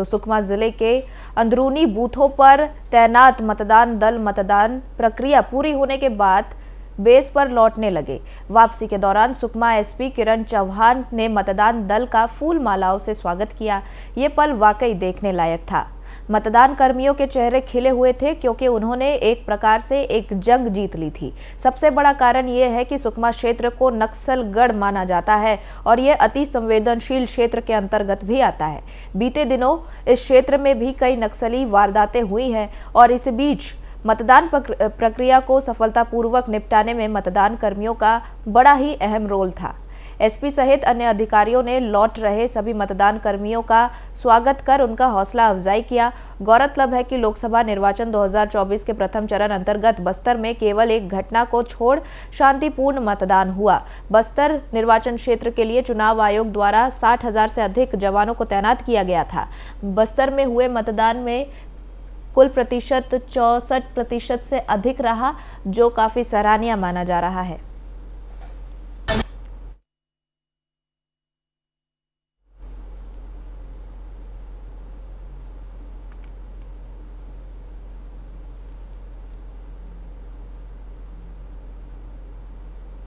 तो सुकमा जिले के अंदरूनी बूथों पर तैनात मतदान दल मतदान प्रक्रिया पूरी होने के बाद बेस पर लौटने लगे वापसी के दौरान सुकमा एसपी किरण चौहान ने मतदान दल का फूल मालाओं से स्वागत किया ये पल वाकई देखने लायक था मतदान कर्मियों के चेहरे खिले हुए थे क्योंकि उन्होंने एक प्रकार से एक जंग जीत ली थी सबसे बड़ा कारण यह है कि सुकमा क्षेत्र को नक्सलगढ़ माना जाता है और यह अति संवेदनशील क्षेत्र के अंतर्गत भी आता है बीते दिनों इस क्षेत्र में भी कई नक्सली वारदातें हुई हैं और इस बीच मतदान प्रक्रिया को सफलतापूर्वक निपटाने में मतदान कर्मियों का बड़ा ही अहम रोल था एसपी सहित अन्य अधिकारियों ने लौट रहे सभी मतदान कर्मियों का स्वागत कर उनका हौसला अफजाई किया गौरतलब है कि लोकसभा निर्वाचन 2024 के प्रथम चरण अंतर्गत बस्तर में केवल एक घटना को छोड़ शांतिपूर्ण मतदान हुआ बस्तर निर्वाचन क्षेत्र के लिए चुनाव आयोग द्वारा साठ से अधिक जवानों को तैनात किया गया था बस्तर में हुए मतदान में कुल प्रतिशत चौंसठ प्रतिशत से अधिक रहा जो काफ़ी सराहनीय माना जा रहा है